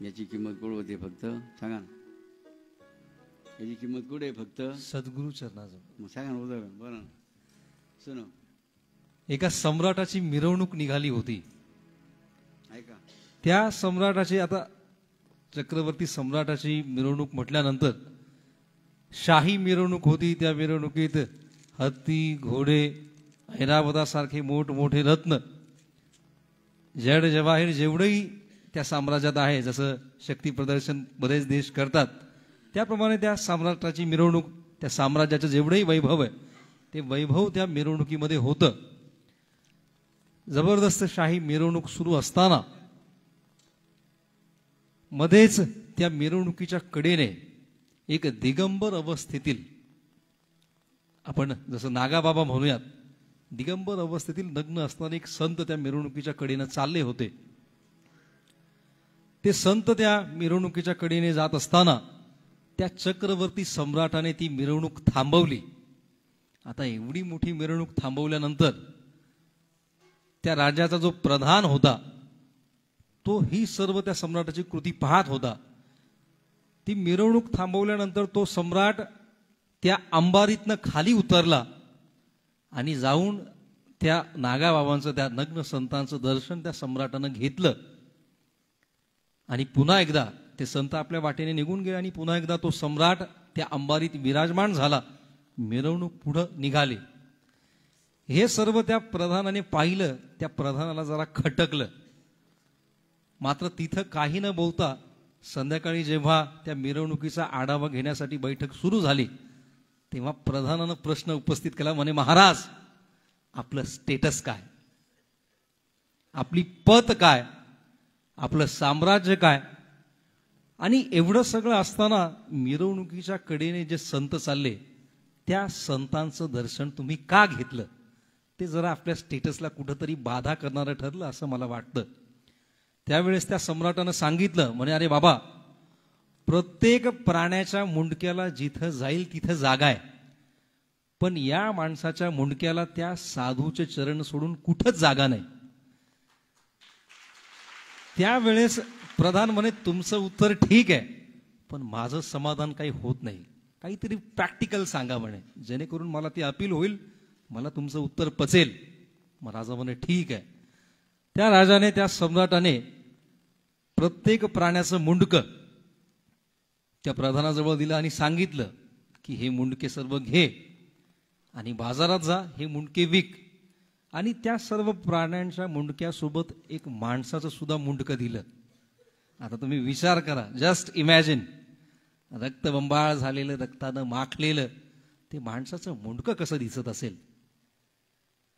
याची किंमत कोण होते फक्त सांगा ना याची किंमत कुठे फक्त सद्गुरु चरणाजवळ मग सांगा उदाहरण सुन एका सम्राटाची मिरवणूक निघाली होती ऐका त्या सम्राटाची आता चक्रवर्ती सम्राटाची मिरवणूक म्हटल्यानंतर शाही मिरवणूक होती त्या मिरवणुकीत हत्ती घोडे ऐरावतासारखे मोठमोठे रत्न जड जवाहीर जेवढेही त्या साम्राज्यात आहे जसं शक्ती प्रदर्शन बरेच देश करतात त्याप्रमाणे त्या साम्राज्याची मिरवणूक त्या साम्राज्याचं जेवढंही वैभव आहे ते वैभव त्या मिरवणुकीमध्ये होतं जबरदस्त शाही मिरवणूक सुरू असताना मध्येच त्या मिरवणुकीच्या कडेने एक दिगंबर अवस्थेतील आपण जसं नागाबाबा म्हणूयात दिगंबर अवस्थेतील नग्न असताना एक संत त्या मिरवणुकीच्या कडेनं चालले होते ते संत त्या मिरवणुकीच्या कडीने जात असताना त्या चक्रवर्ती सम्राटाने ती मिरवणूक थांबवली आता एवढी मोठी मिरवणूक थांबवल्यानंतर त्या राजाचा जो प्रधान होता तो ही सर्व त्या सम्राटाची कृती पाहत होता ती मिरवणूक थांबवल्यानंतर तो सम्राट त्या अंबारीतनं खाली उतरला आणि जाऊन त्या नागाबाबांचं त्या नग्न संतांचं दर्शन त्या सम्राटानं घेतलं आणि पुन्हा एकदा ते संत आपल्या वाटेने निघून गेले आणि पुन्हा एकदा तो सम्राट त्या अंबारीत विराजमान झाला मिरवणूक पुढं निघाली हे सर्व त्या प्रधानाने पाहिलं त्या प्रधानाला जरा खटकलं मात्र तिथं काही न बोलता संध्याकाळी जेव्हा त्या मिरवणुकीचा आढावा घेण्यासाठी बैठक सुरू झाली तेव्हा प्रधानानं प्रश्न उपस्थित केला म्हणे महाराज आपलं स्टेटस काय आपली पत काय आपलं साम्राज्य काय आणि एवढं सगळं असताना मिरवणुकीच्या कडेने जे संत चालले त्या संतांचं दर्शन तुम्ही का घेतलं ते जरा आपल्या स्टेटसला कुठंतरी बाधा करणारं ठरलं असं मला वाटतं त्यावेळेस त्या सम्राटानं सांगितलं म्हणे अरे बाबा प्रत्येक प्राण्याच्या मुंडक्याला जिथं जाईल तिथं जागा आहे पण या माणसाच्या मुंडक्याला त्या साधूचे चरण सोडून कुठंच जागा नाही त्यावेळेस प्रधान म्हणे तुमचं उत्तर ठीक आहे पण माझं समाधान काही होत नाही काहीतरी प्रॅक्टिकल सांगा म्हणे जेणेकरून मला ती अपील होईल मला तुमचं उत्तर पचेल मग राजा म्हणे ठीक आहे त्या राजाने त्या सम्राटाने प्रत्येक प्राण्याचं मुंडकं त्या प्रधानाजवळ दिलं आणि सांगितलं की हे मुंडके सर्व घे आणि बाजारात जा हे मुंडके विक आणि त्या सर्व प्राण्यांच्या मुंडक्यासोबत एक माणसाचं सुद्धा मुंडकं दिलं आता तुम्ही विचार करा जस्ट इमॅजिन रक्तबंबाळ झालेलं रक्तानं माखलेलं ते माणसाचं मुंडकं कसं दिसत असेल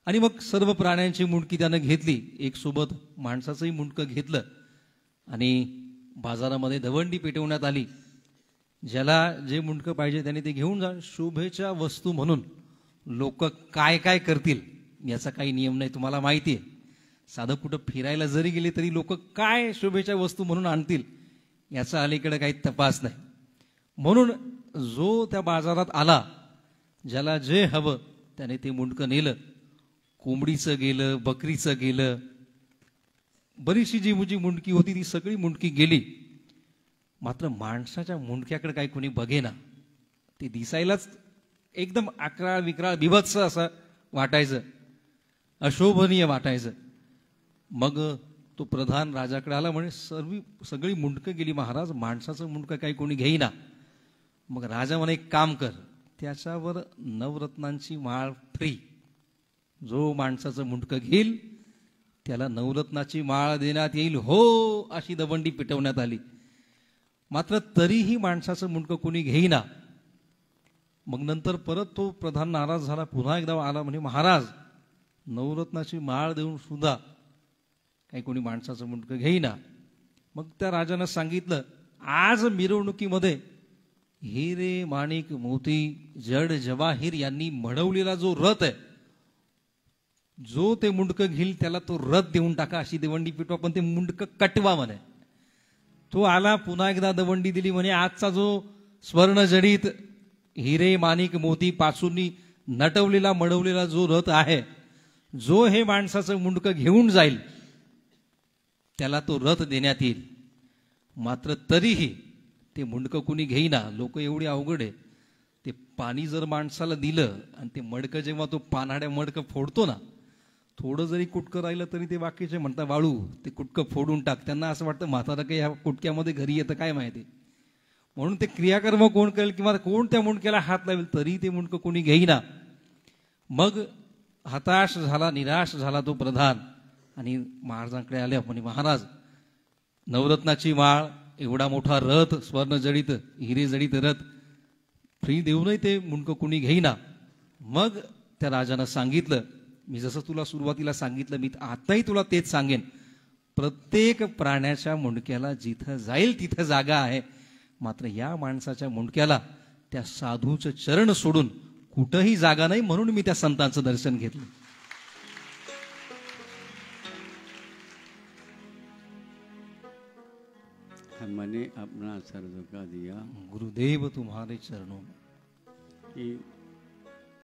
आणि मग सर्व प्राण्यांची मुंडकी त्यानं घेतली एक सोबत माणसाचंही मुंडकं घेतलं आणि बाजारामध्ये दवंडी पेटवण्यात आली ज्याला जे मुंडकं पाहिजे त्याने ते घेऊन जा शोभेच्या वस्तू म्हणून लोक काय काय करतील याचा काही नियम नाही तुम्हाला माहिती आहे साधं कुठं फिरायला जरी गेले तरी लोक काय शुभेच्छा वस्तू म्हणून आणतील याचा अलीकडे काही तपास नाही म्हणून जो त्या बाजारात आला ज्याला जे हवं त्याने ते मुंडकं नेलं कोंबडीचं गेलं बकरीचं गेलं बरीचशी जी मुझी मुंडकी होती ती सगळी मुंडकी गेली मात्र माणसाच्या मुंडक्याकडे काही कोणी ना ते दिसायलाच एकदम अकराळ विक्राळ बिभत्स असं वाटायचं अशोभनीय वाटायचं मग तो प्रधान राजाकडे आला म्हणजे सर्व सगळी मुंडकं गेली महाराज माणसाचं मुंडकं काही कोणी घेईना मग राजा म्हणे एक काम कर त्याच्यावर नवरत्नांची माळ फ्री जो माणसाचं मुंडकं घेईल त्याला नवरत्नाची माळ देण्यात येईल हो अशी दबंडी पिटवण्यात आली मात्र तरीही माणसाचं मुंडकं कोणी घेईना मग नंतर परत तो प्रधान नाराज झाला पुन्हा एकदा आला म्हणे महाराज नवरत्नाची माळ देऊन सुद्धा काही कोणी माणसाचं मुंडकं घेईना मग त्या राजानं सांगितलं आज मिरवणुकीमध्ये हिरे माणिक मोती जड जवाहीर यांनी म्हणवलेला जो रथ आहे जो ते मुंडकं घेईल त्याला तो रथ देऊन टाका अशी दवंडी पिटवा पण ते मुंडकं कटवा म्हणे तो आला पुन्हा एकदा दवंडी दिली म्हणे आजचा जो स्वर्णजडीत हिरे माणिक मोती पासून नटवलेला मडवलेला जो रथ आहे जो हे माणसाचं मुंडकं घेऊन जाईल त्याला तो रथ देण्यात येईल मात्र तरीही ते मुंडकं कुणी घेईना लोक एवढी अवघड आहे ते पाणी जर माणसाला दिलं आणि ते मडकं जेव्हा तो पानाड्या मडकं फोडतो ना थोडं जरी कुटकं राहिलं तरी ते बाकीचे म्हणतात वाळू ते कुटकं फोडून टाक त्यांना असं वाटतं म्हातारा काही या कुटक्यामध्ये घरी येतं काय माहिती म्हणून ते क्रियाकर्म कोण करेल किंवा कोण त्या मुंडक्याला हात लावेल तरी ते मुंडकं कोणी घेईना मग हताश झाला निराश झाला तो प्रधान आणि महाराजांकडे आले म्हणे महाराज नवरत्नाची माळ एवढा मोठा रथ स्वर्ण जडित हिरे जडित रथ फ्री देऊनही ते मुंडक कुणी घेईना मग त्या राजानं सांगितलं मी जसं तुला सुरुवातीला सांगितलं मी आताही तुला तेच सांगेन प्रत्येक प्राण्याच्या मुंडक्याला जिथं जाईल तिथं जागा आहे मात्र या माणसाच्या मुंडक्याला त्या साधूचं चरण सोडून कुठंही जागा नाही म्हणून मी त्या संतांचं दर्शन घेतलं मने अपना सर झुका दिया गुरुदेव तुम्हारे चरणों में